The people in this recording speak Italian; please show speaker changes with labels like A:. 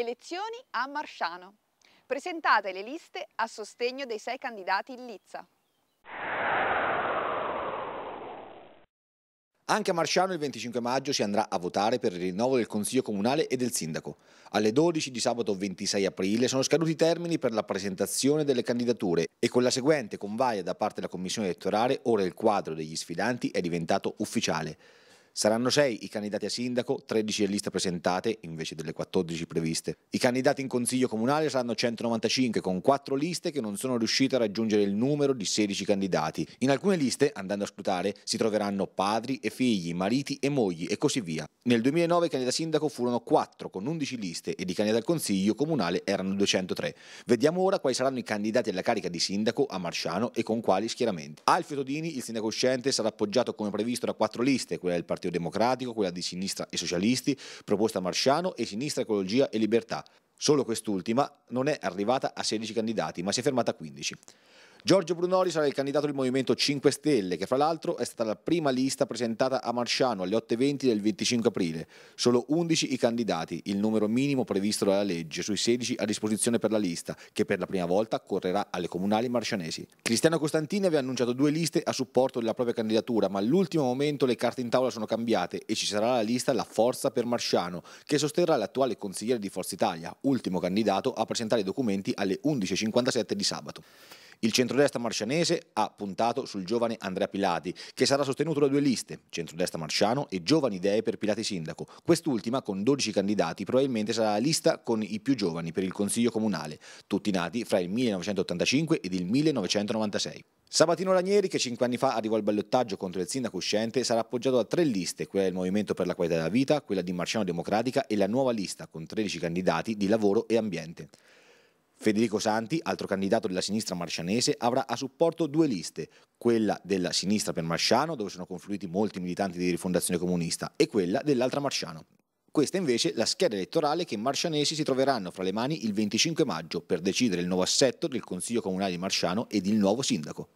A: Elezioni a Marciano. Presentate le liste a sostegno dei sei candidati in Lizza. Anche a Marciano il 25 maggio si andrà a votare per il rinnovo del Consiglio Comunale e del Sindaco. Alle 12 di sabato 26 aprile sono scaduti i termini per la presentazione delle candidature e con la seguente convaia da parte della Commissione elettorale ora il quadro degli sfidanti è diventato ufficiale. Saranno 6 i candidati a sindaco, 13 le liste presentate invece delle 14 previste. I candidati in consiglio comunale saranno 195 con 4 liste che non sono riuscite a raggiungere il numero di 16 candidati. In alcune liste, andando a scrutare, si troveranno padri e figli, mariti e mogli e così via. Nel 2009 i candidati a sindaco furono 4 con 11 liste e i candidati al consiglio comunale erano 203. Vediamo ora quali saranno i candidati alla carica di sindaco a Marciano e con quali schieramenti. Alfio Todini, il sindaco uscente, sarà appoggiato come previsto da 4 liste, quella del partito Partito Democratico, quella di Sinistra e Socialisti, proposta Marciano e Sinistra Ecologia e Libertà. Solo quest'ultima non è arrivata a 16 candidati, ma si è fermata a 15. Giorgio Brunori sarà il candidato del Movimento 5 Stelle, che fra l'altro è stata la prima lista presentata a Marciano alle 8.20 del 25 aprile. Solo 11 i candidati, il numero minimo previsto dalla legge, sui 16 a disposizione per la lista, che per la prima volta correrà alle comunali marcianesi. Cristiano Costantini aveva annunciato due liste a supporto della propria candidatura, ma all'ultimo momento le carte in tavola sono cambiate e ci sarà la lista La Forza per Marciano, che sosterrà l'attuale consigliere di Forza Italia, ultimo candidato a presentare i documenti alle 11.57 di sabato. Il centrodestra marcianese ha puntato sul giovane Andrea Pilati, che sarà sostenuto da due liste, centrodestra marciano e giovani idee per Pilati Sindaco. Quest'ultima, con 12 candidati, probabilmente sarà la lista con i più giovani per il Consiglio Comunale, tutti nati fra il 1985 ed il 1996. Sabatino Ranieri, che cinque anni fa arrivò al ballottaggio contro il sindaco uscente, sarà appoggiato da tre liste, quella del Movimento per la Qualità della Vita, quella di Marciano Democratica e la nuova lista, con 13 candidati, di lavoro e ambiente. Federico Santi, altro candidato della sinistra marcianese, avrà a supporto due liste, quella della sinistra per Marciano, dove sono confluiti molti militanti di rifondazione comunista, e quella dell'altra Marciano. Questa invece è la scheda elettorale che i marcianesi si troveranno fra le mani il 25 maggio per decidere il nuovo assetto del Consiglio Comunale di Marciano ed il nuovo sindaco.